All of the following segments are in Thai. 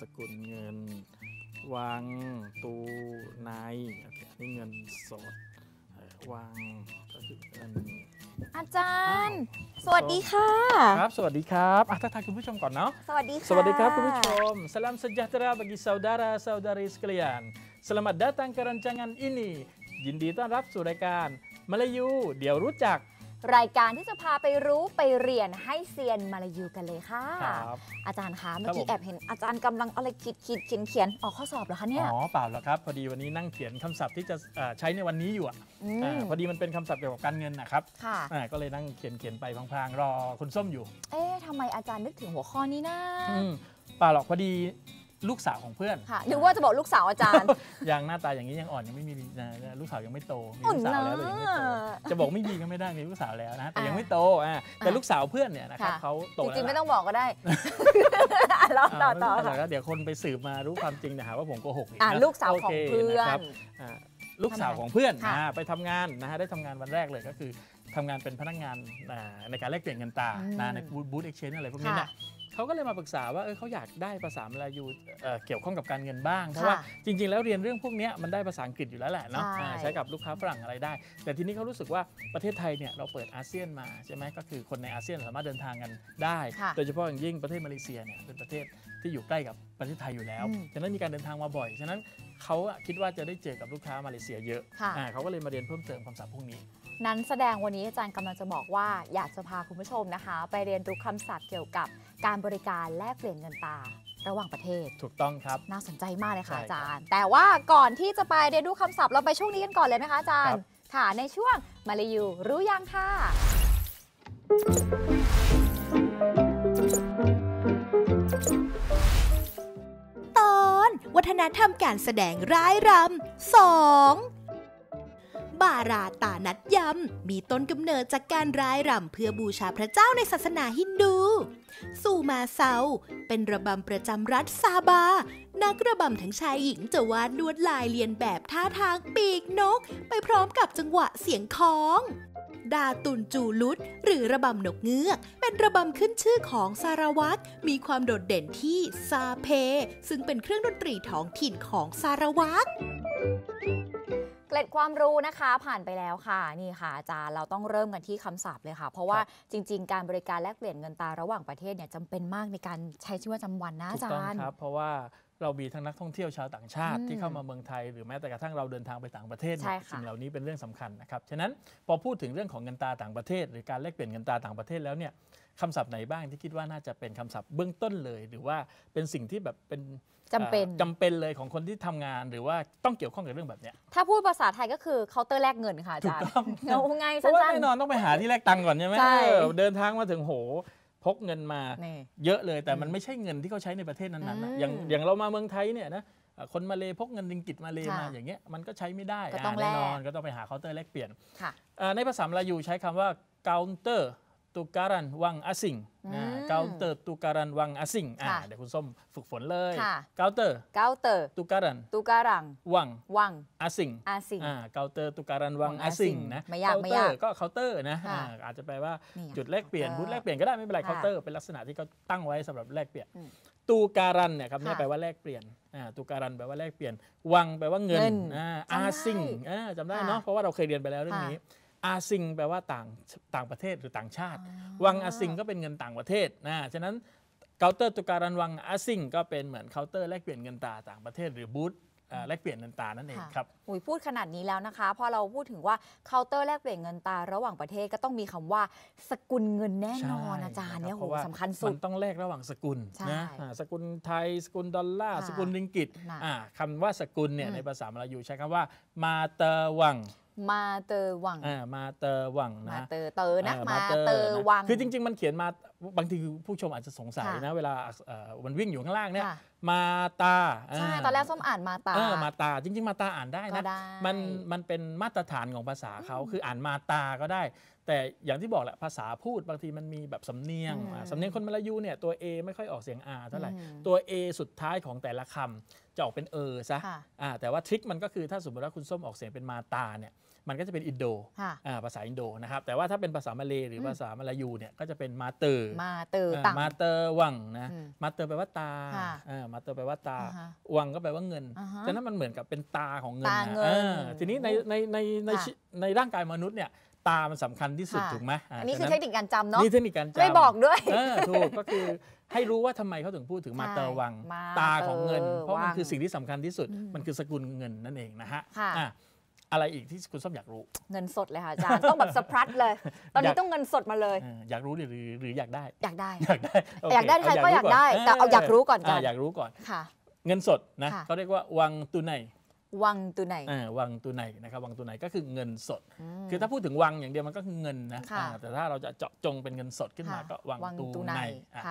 สกุลเงินวางตูนายโอเคนี่เงินสดวางก็คือเงินอาจารย์สวัสดีค่ะครับสวัสดีครับอ่ะทักทายคุณผู้ชมก่อนเนาะสวัสดีค่ะสวัสดีครับคุณผู้ชมส a l a m sejahtera bagi saudara saudari sekalian Selamat datang ke rancangan ini ยินดีต้อนรับสู่รายการมาลายูเดี๋ยวรู้จักรายการที่จะพาไปรู้ไปเรียนให้เซียนมาลายูกันเลยค่ะคอาจารย์คะ เมื่อกี้แอบเห็นอาจารย์กำลังอะไรคิดคิดเขียนเขียนออกข้อสอบเหรอคะเนี่ยอ๋อเปล่าหรอครับ พอดีวันนี้นั่งเขียนคำศัพท์ที่จะใช้ในวันนี้อยู่อ่ะพอดีมันเป็นคำศัพท์เกี่ยวกับการเงินนะครับค่ะก็เลยนั่งเขียนเขียนไปพลางๆรอคุณส้มอยู่เอ๊ะทำไมอาจารย์นึกถึงหัวข้อนี้นะเปล่าหรอกพอดีลูกสาวของเพื่อน ค่ะนึกว่าจะบอกลูกสาวอาจารย์ยังหน้าตาอย่างนี้ยังอ่อนยังไม่มีนะลูกสาวยังไม่โตมีลูกสาวแล้วแต่ยังไม่โต จะบอกไม่ดีก็ไม่ได้มีลูกสาวแล้วนะ แต่ยังไม่โตแต่ลูกสาวเพื่อนเนี่ยนะครับเขาโตจริงๆไม่ต้องบอกก็ได้รอต่อต่อค่ะเดี๋ยวคนไปสืบมารู้ความจริงนะฮะว่าผมโกหกอีกะลูกสาวของเพื่อน ลูกสาวของเพื่อนไปทำงานนะฮะได้ทำงานวันแรกเลยก็คือทำงานเป็นพนักงานในการแลกเปลี่ยนเงินตาในบูธเอ็กชแนนอะไรพวกนี้นะเขาก็เลยมาปรึกษาว่า เออเขาอยากได้ภาษามลายูเกี่ยวข้องกับการเงินบ้าง เพราะว่า จริง ๆ แล้วเรียนเรื่องพวกนี้มันได้ภาษาอังกฤษอยู่แล้วแหละเนาะ ใช้กับลูกค้าฝรั่งอะไรได้ แต่ทีนี้เขารู้สึกว่าประเทศไทยเนี่ยเราเปิดอาเซียนมาใช่ไหม ก็คือคนในอาเซียน สามารถเดินทางกันได้ โดยเฉพาะอย่างยิ่งประเทศมาเลเซียเนี่ยเป็นประเทศที่อยู่ใกล้กับประเทศไทยอยู่แล้วฉะนั้นมีการเดินทางมาบ่อย ฉะนั้นเขาคิดว่าจะได้เจอกับลูกค้ามาเลเซียเยอะะเขาก็เลยมาเรียนเพิ่มเติมคำศัพท์พวกนี้ นั้นแสดงวันนี้อาจารย์กำลังจะบอกว่าอยากจะพาคุณผู้ชมนะคะ ไปเรียนรู้คำศัพท์เกี่ยวกับการบริการแลกเปลี่ยนเงินตา ระหว่างประเทศถูกต้องครับ น่าสนใจมากเลยค่ะอาจารย์ แต่ว่าก่อนที่จะไปเรียนรู้คำศัพท์ เราไปช่วงนี้กันก่อนเลยนะคะอาจารย์ค่ะในช่วง มาลายูรู้ยังค่ะ ตอน วัฒนธรรมการแสดงร้ายรำสองบาราตานัดยำมีต้นกำเนิดจากการร้ายรำเพื่อบูชาพระเจ้าในศาสนาฮินดูสูมาเซาเป็นระบำประจำรัฐซาบา นักระบำทั้งชายหญิง จะวาดลวดลายเลียนแบบท่าทางปีกนกไปพร้อมกับจังหวะเสียงคล้อง ดาตุนจูลุดหรือระบำนกเงือก เป็นระบำขึ้นชื่อของสารวัตรมีความโดดเด่นที่ซาเพ ซึ่งเป็นเครื่องดนตรีท้องถิ่นของสารวัตรล็ดความรู้นะคะผ่านไปแล้วค่ะ นี่ค่ะอาจารย์เราต้องเริ่มกันที่คำศัพท์เลยค่ะเพราะว่าจริงๆ การบริการแลกเปลี่ยนเงินตาระหว่างประเทศเนี่ยจำเป็นมากในการใช้ชีวิตประจำวันนะอาจารย์ถูกต้องครับเพราะว่าเรามีทั้งนักท่องเที่ยวชาวต่างชาติ ที่เข้ามาเมืองไทย หรือแม้แต่กระทั่งเราเดินทางไปต่างประเทศสิ่งเหล่านี้เป็นเรื่องสำคัญนะครับฉะนั้นพอพูดถึงเรื่องของเงินตาต่างประเทศ หรือการแลกเปลี่ยนเงินตาต่างประเทศแล้วเนี่ยคำศัพท์ไหนบ้างที่คิดว่าน่าจะเป็นคำศัพท์เบื้องต้นเลยหรือว่าเป็นสิ่งที่แบบเป็นจำเป็นจำเป็นเลยของคนที่ทำงานหรือว่าต้องเกี่ยวข้องกับเรื่องแบบเนี้ยถ้าพูดภาษาไทยก็คือเคาน์เตอร์แลกเงินค่ะอาจารย์เอางสั้นๆเพราะว่าแน่นอนต้องไปหาที่แลกตังค์ก่อนใช่ไหมเดินทางมาถึงโห พกเงินมาเยอะเลยแต่มันไม่ใช่เงินที่เขาใช้ในประเทศนั้นๆ อย่างอย่างเรามาเมืองไทยเนี่ยนะคนมาเลพกเงินดิงกิตมาเลมาอย่างเงี้ยมันก็ใช้ไม่ได้แน่นอนก็ต้องไปหาเคาน์เตอร์แลกเปลี่ยนในภาษามลายูใช้คำว่า counter ุกการันวังอา s ิงเกาเตอร์ตุการันวังอ n g a s เดี๋ยวคุณส้มฝึกฝนเลยเกาเตอร์เกาเตอร์ตุกการันตุกการังวังวังอ n g a s สิงเกาเตอร์ตุก u k a r a ั w a n สิงนะเกาเตอร์ก็เน์เตอร์นะอาจจะแปลว่าจุดแลกเปลี่ยนบูธแลกเปลี่ยนก็ได้ไม่เป็นไรเน์เตอร์เป็นลักษณะที่เขาตั้งไว้สำหรับแลกเปลี่ยนตูการันเนี่ยครับนี่แปลว่าแลกเปลี่ยนตูการันแปลว่าแลกเปลี่ยน วังแปลว่าเงินอาซิงจำได้เนาะเพราะว่าเราเคยเรียนไปแล้วเรื่องนี้อาซิงแปลว่าต่างต่างประเทศหรือต่างชาติ วังอาซิงก็เป็นเงินต่างประเทศนะฉะนั้นเคาน์เตอร์ตุการันวังอาซิงก็เป็นเหมือนเคาน์เตอร์แลกเปลี่ยนเงินตา ต่างประเทศหรือบูธแลกเปลี่ยนเงินตานั่นเองครับอุ้ยพูดขนาดนี้แล้วนะคะพอเราพูดถึงว่าเคาน์เตอร์แลกเปลี่ยนเงินตา ระหว่างประเทศก็ต้องมีคำว่าสกุลเงินแน่นอนอาจารย์เนี่ยโหสำคัญสุดมันต้องแลกระหว่างสกุลนะสกุลไทยสกุลดอลลาร์สกุลริงกิตคำว่าสกุลเนี่ยในภาษามลายูใช้คำว่ามาเตวังมาเตอหวังอ่ามาเตอหวังนะมาเตอเตอนะมาเตอหวังคือจริง ๆ มันเขียนมาบางทีผู้ชมอาจจะสงสัยนะเวลามันวิ่งอยู่ข้างล่างเนี่ยมาตาใช่ตอนแรกส้มอ่านมาตามาตาจริง ๆมาตาอ่านได้นะมันมันเป็นมาตรฐานของภาษาเขาคืออ่านมาตาก็ได้ แต่อย่างที่บอกแหละภาษาพูดบางทีมันมีแบบสำเนียงสำเนียงคนมาลายูเนี่ยตัว A ไม่ค่อยออกเสียง R เท่าไหร่ตัว A สุดท้ายของแต่ละคำจะออกเป็นเออซะแต่ว่าทริคมันก็คือถ้าสมมติว่าคุณส้มออกเสียงเป็นมาตาเนี่ยมันก็จะเป็นอินโดภาษาอินโดนะครับแต่ว่าถ้าเป็นภาษามาเลหรือภาษามาลายูเนี่ยก็จะเป็นมาเตอร์มาเตอร์ตงมาเตอร์วังนะมาเตอร์แปลว่าตามาเตอร์แปลว่า ตาวังก็แปลว่าเงินฉะนั้นมันเหมือนกับเป็นตาของเงินทีนี้ในในในในในร่างกายมนุษย์เนี่ยตา มันสำคัญที่สุด ถูกไหมอันนี้คือเทคนิคการจำเนาะนี่เทคนิคการจำไม่บอกด้วยถูกก็คือให้รู้ว่าทำไมเขาถึงพูดถึงมาเตอร์วังตาของเงิน เพราะมันคือสิ่งที่สำคัญที่สุด มันคือสกุลเงินนั่นเองนะฮะอะไรอีกที่คุณส้มอยากรู้ เงินสดเลยค่ะอาจารย์ต้องแบบสะพัดเลย ตอนนี้ต้องเงินสดมาเลยอยากรู้หรือหรืออยากได้อยากได้อยากได้อยากได้ใครก็อยากได้แต่เอาอยากรู้ก่อนจ้าอยากรู้ก่อนค่ะ เงินสดนะเขาเรียกว่าวังตุไนวังตุไนวังตุไนนะครับวังตุไนก็คือเงินสด คือถ้าพูดถึงวังอย่างเดียวมันก็คือเงินนะแต่ถ้าเราจะเจาะจงเป็นเงินสดขึ้นมาก็ วังตุไน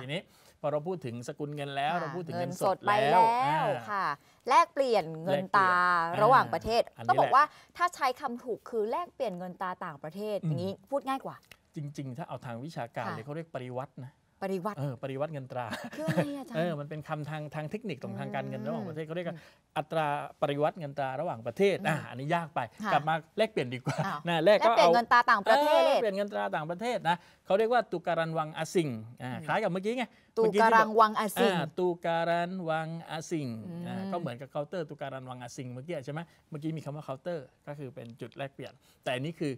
ทีนี้อเราพูดถึงสกุลเงินแล้ว เราพูดถึงเงินสดไปแล้วค่ะ แลกเปลี่ยนเงินตาระหว่างประเทศ ก็บอกว่าถ้าใช้คำถูกคือแลกเปลี่ยนเงินตาต่างประเทศอย่างนี้พูดง่ายกว่า จริง ๆ ถ้าเอาทางวิชาการเลยเขาเรียกปริวัตินะปริวัติเออ ปริวัติเงินตราคืออะไรอาจารย์ เออ มันเป็นคำทางทางเทคนิคของทางการเงินระหว่างประเทศเขาเรียกว่าอัตราปริวัติเงินตราระหว่างประเทศอ่ะอันนี้ยากไป กลับมาแลกเปลี่ยนดีกว่านะแลกก็เอาเงินตราต่างประเทศแลเปลี่ยนเงินตราต่างประเทศนะเขาเรียกว่าตุการันวังอาสิง อ่าคล้ายกับเมื่อกี้ไงตุการันวังอาสิง ตุการันวังอาสิงอ่าก็เหมือนกับเคาน์เตอร์ตุการันวังอาสิง เมื่อกี้ใช่ไหมเมื่อกี้มีคำว่าเคาน์เตอร์ ก็คือเป็นจุดแลกเปลี่ยน แต่อันนี้คือ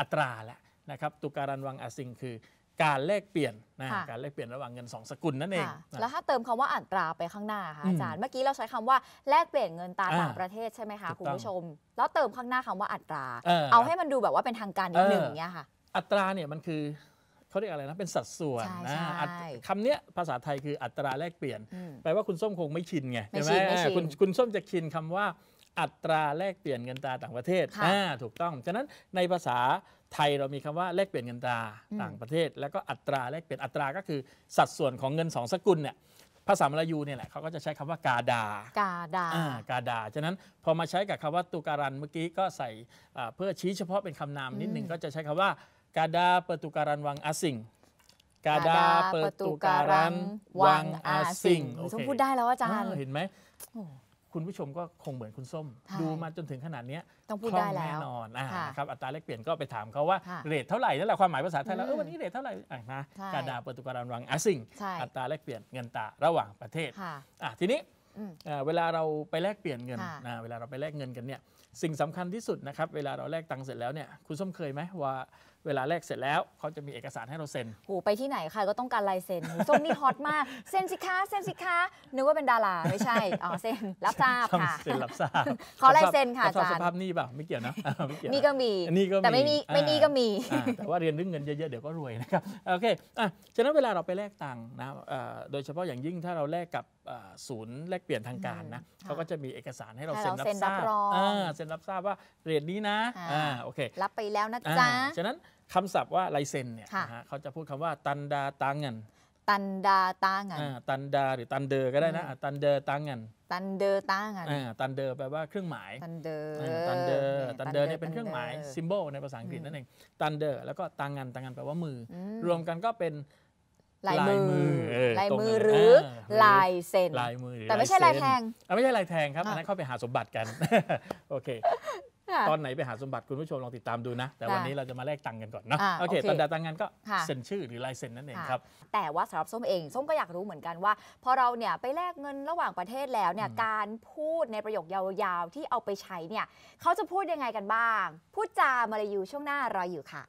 อัตราแหละนะครับตุการันวังอาสิงคือการแลกเปลี่ยนนะการแลกเปลี่ยนระหว่างเงิน2สกุลนั่นเองแล้วถ้าเติมคำว่าอัตราไปข้างหน้าค่ะอาจารย์เมื่อกี้เราใช้คำว่าแลกเปลี่ยนเงินตาต่างประเทศใช่ไหมคะคุณผู้ชม แล้วเติมข้างหน้าคำว่าอัตรา เอาให้มันดูแบบว่าเป็นทางการนิดหนึ่งเนี้ยค่ะอัตราเนี่ยมันคือเขาเรียกอะไรนะเป็นสัดส่วนนะคำนี้ภาษาไทยคืออัตราแลกเปลี่ยนแปลว่าคุณส้มคงไม่ชินไงใช่ไหมคุณคุณส้มจะชินคำว่าอัตราแลกเปลี่ยนเงินตราต่างประเทศอ่าถูกต้องฉะนั้นในภาษาไทยเรามีคำว่าแลกเปลี่ยนเงินตราต่างประเทศ แล้วก็อัตรา แลกเปลี่ยนอัตราก็คือสัดส่วนของเงิน2สกุลเนี่ยภาษามลายูเนี่ยแหละเขาก็จะใช้คำว่ากาดากาดากาดาฉะนั้นพอมาใช้กับคำว่าตุการันเมื่อกี้ก็ใส่เพื่อชี้เฉพาะเป็นคำนามนิดนึงก็จะใช้คำว่ากาดาเปิดตุการันวังอาสิงกาดาเปิดตุการันวังอาสิงเคพูดได้แล้วอาจารย์เห็นไหมคุณผู้ชมก็คงเหมือนคุณส้ม ดูมาจนถึงขนาดนี้ต้องพูดได้แล้วแน่นอนอ่าคะครับอัตราแลกเปลี่ยนก็ไปถามเขาว่าเรทเท่าไหร่นั่นแหละความหมายภาษาไทยแล้วเออวันนี้เรทเท่าไหร่อ่นะกาดาเปอร์ตุการันวังอาซิงอัตราแลกเปลี่ยนเงินตราระหว่างประเทศอ่ะทีนี้เวลาเราไปแลกเปลี่ยนเงินนะเวลาเราไปแลกเงินกันเนี่ยสิ่งสำคัญที่สุดนะครับเวลาเราแลกตังค์เสร็จแล้วเนี่ยคุณส้มเคยไหมว่าเวลาแลกเสร็จแล้วเขาจะมีเอกสารให้เราเซ็นโอหไปที่ไหนคระก็ต้องการลายเซ็นส้มนี่ฮอตมาก เซ็นสิคะ เซ็นสิคะ นึกว่าเป็นดาราไม่ใช่อ๋อเซ็นรับทราบค่ะ เซ็นรับทราบ ขอลายเซ็นค่ะอาจารย์สภาพนี่เป่าไม่เกี่ยวนะไม่เกี่ยวนี่ก็มีนี่ก็มี แต่ไม่มีไม่มีก็มีแต่ว่าเรียนเรื่องเงินเยอะๆเดี๋ยวก็รวยนะครับ โอเคอ่ะฉะนั้นเวลาเราไปแลกตังค์นะ โดยเฉพาะอย่างยิ่งถ้าเราแลกกับศูนย์แลกเปลี่ยนทางการนะเขาก็จะมีเอกสารให้เราเซ็นรับทราบเซ็นรับทราบว่าเรียนนี้นะอ่าโอเค รับไปแล้วนะจ๊ะฉะนั้นคำศัพท์ว่าลายเซ็นเนี่ยนะฮะเขาจะพูดคำว่าตันดาตางเงินตันดาตางเงินตันดาหรือตันเดอร์ก็ได้นะตันเดอร์ตางเงินตันเดอร์ตางเงินตันเดอร์แปลว่าเครื่องหมายตันเดอร์ตันเดอตันเดอเนี่ยเป็นเครื่องหมาย ซิมโบลในภาษาอังกฤษนั่นเองตันเดอร์แล้วก็ตางเงินตางเงินแปลว่ามือ รวมกันก็เป็นลายมือลายมือหรือลายเซ็นลายมือแต่ไม่ใช่ลายแทงไม่ใช่ลายแทงครับ อันนั้นเข้าไปหาสมบัติกัน โอเคตอนไหนไปหาสมบัติคุณผู้ชมลองติดตามดูนะ แต่วันนี้เราจะมาแลกตังกันก่อนเนาะโอเคตอนดาตังกันก็เซ็นชื่อหรือลายเซ็นนั่นเองครับ แต่ว่าสำหรับส้มเองส้มก็อยากรู้เหมือนกันว่า พอเราเนี่ยไปแลกเงินระหว่างประเทศแล้วเนี่ยการพูดในประโยคยาวๆที่เอาไปใช้เนี่ยเขาจะพูดยังไงกันบ้าง พูดจามาลายูช่วงหน้ารออยู่ค่ะ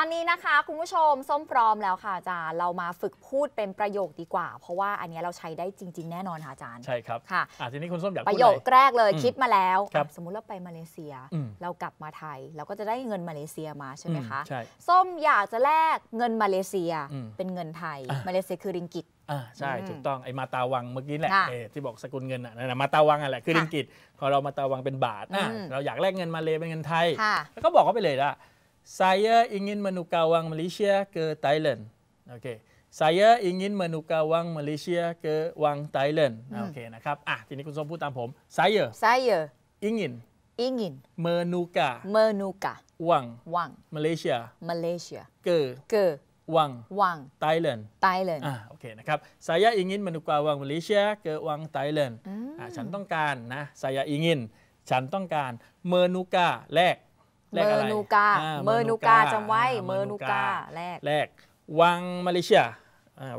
อนนี้นะคะ คุณผู้ชม ส้มพร้อมแล้วค่ะอาจารย์เรามาฝึกพูดเป็นประโยคดีกว่า เพราะว่าอันนี้เราใช้ได้จริง ๆ แน่นอนค่ะอาจารย์ ใช่ครับค่ะอ่ะทีนี้คุณส้มอยากประโยคแรกเลยคิดมาแล้วสมมุติเราไปมาเลเซียเรากลับมาไทย เราก็จะได้เงินมาเลเซียมาใช่ไหมคะใช่ส้มอยากจะแลกเงินมาเลเซียเป็นเงินไทยมาเลเซียคือริงกิตอ่าใช่ถูกต้องไอ้มาตาวังเมื่อกี้แหละะที่บอกสกุลเงินอ่ะนะมาตาวังอ่ะแหละคือริงกิตพอเรามาตาวังเป็นบาทอ่ะเราอยากแลกเงินมาเลเป็นเงินไทยแล้วก็บอกเขาไปเลยละ saya ingin menukar wang Malaysia ke Thailand. o k a y Saya ingin menukar wang Malaysia ke wang Thailand. Hmm. o k a y นะครับอ่ะทีนี้คุณส้มพูดตามผม saya saya ingin ingin menukar menukar wang wang Malaysia Malaysia ke ke w a วัง a ังไทย i ลนด์ไทยแลนด์อ่าโอเคนะครับส i n าอิงิ n มนุกาวังมาเลเซี a เกอว n งไท a i ลนด์อ่าฉันต้องการนะสายาอิง i n ฉันต้องการเ n นูกาแลกเมอร์นูกา เมอร์นูกาจำไว้ เมอร์นูกา แรก แรก วังมาเลเซีย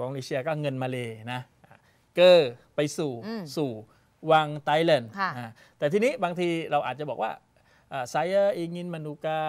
วังมาเลเซียก็เงินมาเลยนะ เกอร์ไปสู่สู่วังไตแลนด์แต่ทีนี้บางทีเราอาจจะบอกว่าไซเออร์อิงินมานูกา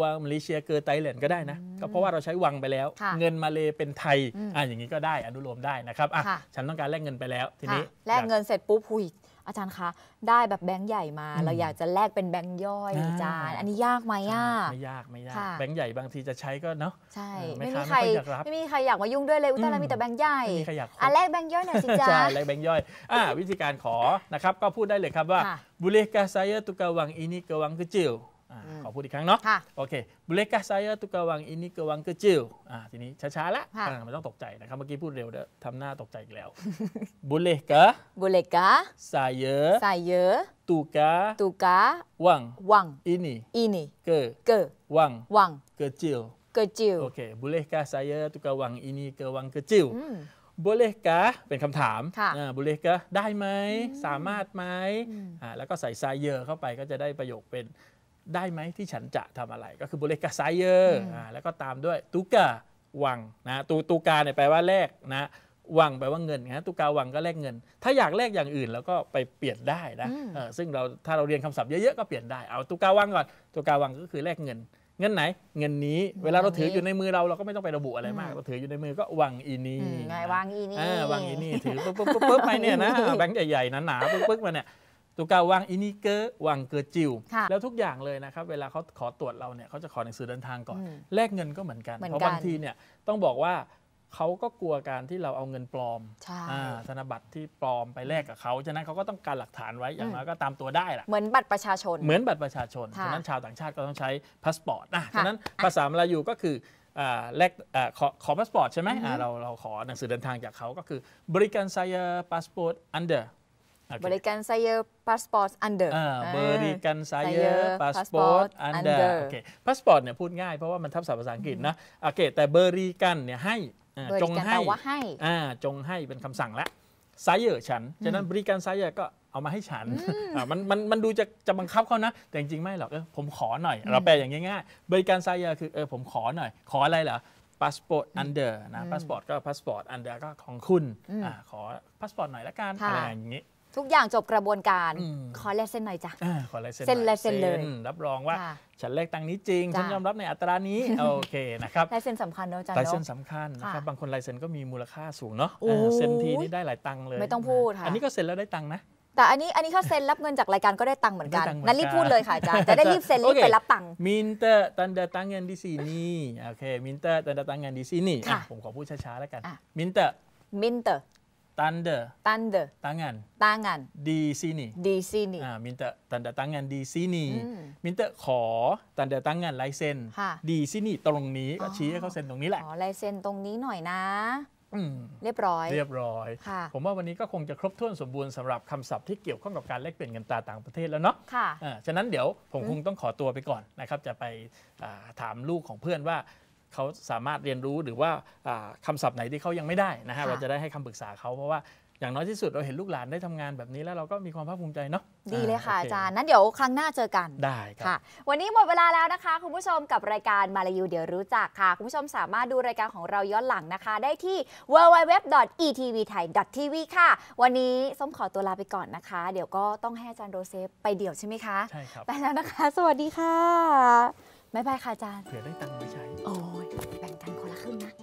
วังมาเลเซียเกอร์ไตแลนดนก็ได้นะ ก็เพราะว่าเราใช้วังไปแล้วเงินมาเลเป็นไทย อ่าอย่างนี้ก็ได้อนุโลมได้นะครับอ่ะ ฉันต้องการแลกเงินไปแล้วทีนี้ แลกเงินเสร็จปุ๊บหุยอาจารย์คะ ได้แบบแบงค์ใหญ่มา เราอยากจะแลกเป็นแบงค์ย่อยอาจารย์ อันนี้ยากไหมอ่ะไม่ยาก ไม่ยากแบงค์ใหญ่บางทีจะใช้ก็เนาะใช่ไม่มีใครไม่มีใครอยากมายุ่งด้วยเลย อุตส่าห์มีแต่แบงค์ใหญ่ไม่มีใครอยากอ่ะแลกแบงค์ย่อยหน่อยสิจ้าแลกแบงค์ย่อยอ่าวิธีการขอนะครับ ก็พูดได้เลยครับว่าบุเรกาไซเอตุกาวังอินิกาวังกุจิวขอพูดอีกครั้งเนาะโอเคบุเลกาไซย์ตุกวังอินิกวังเกจิวอ่าทีนี้ช้าๆละไม่ต้องตกใจนะครับเมื่อกี้พูดเร็วเด้อทำหน้าตกใจอีกแล้วบุเลกาบุเลกาไซย์ไซย์ตุกาตุกาวัง วังอินิอินิเก เก วัง วัง เกจิวเกจิวโอเคบุเลกาไซย์ตุกวังอินิกวังเกจิวบุเลกะเป็นคำถามบุเลกะได้ไหมสามารถไหมแล้วก็ใส่ซเยเร์เข้าไปก็จะได้ประโยคเป็นได้ไหมที่ฉันจะทำอะไรก็คือบุเลกาไซเยอร์แล้วก็ตามด้วยตุกาวังนะตูตูกาเนี่ยแปลว่าแลกนะวังแปลว่าเงินนะตุกาวังก็แลกเงิน ถ้าอยากแลกอย่างอื่นเราก็ไปเปลี่ยนได้นะซึ่งเราถ้าเราเรียนคำศัพท์เยอะๆก็เปลี่ยนได้เอาตุกาวังก่อนตุกาวังก็คือแลกเงิน เงินไหน เงินนี้ เวลาเราถืออยู่ในมือเราเราก็ไม่ต้องไประบุอะไรมากเราถืออยู่ในมือก็วังอีนี่วังอีนี่วังอีนี่ถือปุ๊บปุ๊บปุ๊บไปเนี่ยนะแบงค์ใหญ่ๆหนาๆปุ๊บปุ๊บมาเนี่ยตุกาวางอินิเกอร์วางเกอร์จิวแล้วทุกอย่างเลยนะครับเวลาเขาขอตรวจเราเนี่ยเขาจะขอหนังสือเดินทางก่อนแลกเงินก็เหมือนกันเพราะบางทีเนี่ยต้องบอกว่าเขาก็กลัวการที่เราเอาเงินปลอมธนบัตรที่ปลอมไปแลกกับเขาฉะนั้นเขาก็ต้องการหลักฐานไว้อย่างน้อยก็ตามตัวได้แหละเหมือนบัตรประชาชนเหมือนบัตรประชาชน ฉะนั้นชาวต่างชาติก็ต้องใช้พาสปอร์ตนะฉะนั้นภาษามลายูก็คือแลกขอขอพาสปอร์ตใช่ไหมเราเราขอหนังสือเดินทางจากเขาก็คือ บริการไซยาพาสปอร์ตอันเดอร์ Berikan saya passport under บริกันไซเยอร์ passport under โอเค passport เนี่ยพูดง่ายเพราะว่ามันทับศัพท์ภาษาอังกฤษนะ โอเค แต่บริกันเนี่ยให้จงให้ จงให้เป็นคำสั่งละไซเยอร์ฉัน ฉะนั้นบริการไซเยอร์ก็เอามาให้ฉัน มันมันมันดูจะจะบังคับเขานะ แต่จริงๆไม่หรอก เออผมขอหน่อย เราแปลอย่างง่ายๆ บริการไซเยอร์คือเออผมขอหน่อย ขออะไรเหรอพาสปอร์ตอันเดอร์นะพาสปอร์ตก็พาสปอร์ตอันเดอร์ก็ของคุณ อ่าขอพาสปอร์ตหน่อยละกันอะไรอย่างนี้ทุกอย่างจบกระบวนการ ขอลายเซ็นหน่อยจ้ะขอลายเซ็นเนลยเซนเลย รับรองว่า ฉันเลขตังนี้จริงฉันยอมรับในอัตรานี้ โอเคนะครับ ลายเซ็นสำคัญเนาะจ้ะลายเซ็นสำคัญนะครับบางคนลายเซ็นก็มีมูลค่าสูงเนาะเซ็นทีนี้ได้หลายตังเลยไม่ต้องพูดค่ะ อันนี้ก็เซ็นแล้วได้ตังนะ แต่อันนี้อันนี้เขาเซ็นรับเงินจากรายการก็ได้ตังค์เหมือนกัน นั่นรีบพูดเลยค่ะอาจารย์จะได้รีบเซ็นรีบไปรับตังค์มินเตอร์ตันเดตังเงินดีซีนี่โอเคมินเตอร์ตันเดตังเงินดีซีนี่ผมขอพูดช้าๆแล้วกันมินเตอร์มินเตอร์ tanda tanda tangan tangan di sini di sini ha, minta tanda tangan di sini mm. มินเตอร์ขอตันเดตั้งงานลายเซ็นค่ะดีสีนี่ตรงนี้ ก็ชี้ให้เขาเซ็นตรงนี้แหละขอลายเซ็นตรงนี้หน่อยนะ อืมเรียบร้อย เรียบร้อย ค่ะ ผมว่าวันนี้ก็คงจะครบถ้วนสมบูรณ์สำหรับคำศัพท์ที่เกี่ยวข้องกับการแลกเปลี่ยนเงินตราต่างประเทศแล้วเนาะค่ะอ่า ฉะนั้นเดี๋ยวผมคงต้องขอตัวไปก่อนนะครับ จะไปถามลูกของเพื่อนว่าเขาสามารถเรียนรู้หรือว่าคำศัพท์ไหนที่เขายังไม่ได้นะฮะเราจะได้ให้คำปรึกษาเขาเพราะว่าอย่างน้อยที่สุดเราเห็นลูกหลานได้ทำงานแบบนี้แล้วเราก็มีความภาคภูมิใจเนาะดีเลยค่ะอาจารย์นั้นเดี๋ยวครั้งหน้าเจอกันได้ค่ะ วันนี้หมดเวลาแล้วนะคะคุณผู้ชมกับรายการมาลายู เดี๋ยวรู้จักค่ะคุณผู้ชมสามารถดูรายการของเราย้อนหลังนะคะ ได้ที่ www.etvthai.tv ค่ะ วันนี้ส้มขอตัวลาไปก่อนนะคะ เดี๋ยวก็ต้องให้อาจารย์โรเซฟไปเดี่ยวใช่ไหมคะใช่ครับไปแล้วนะคะ สวัสดีค่ะ ไม่ไปค่ะอาจารย์เผื่อได้ตังค์ไปใช้くな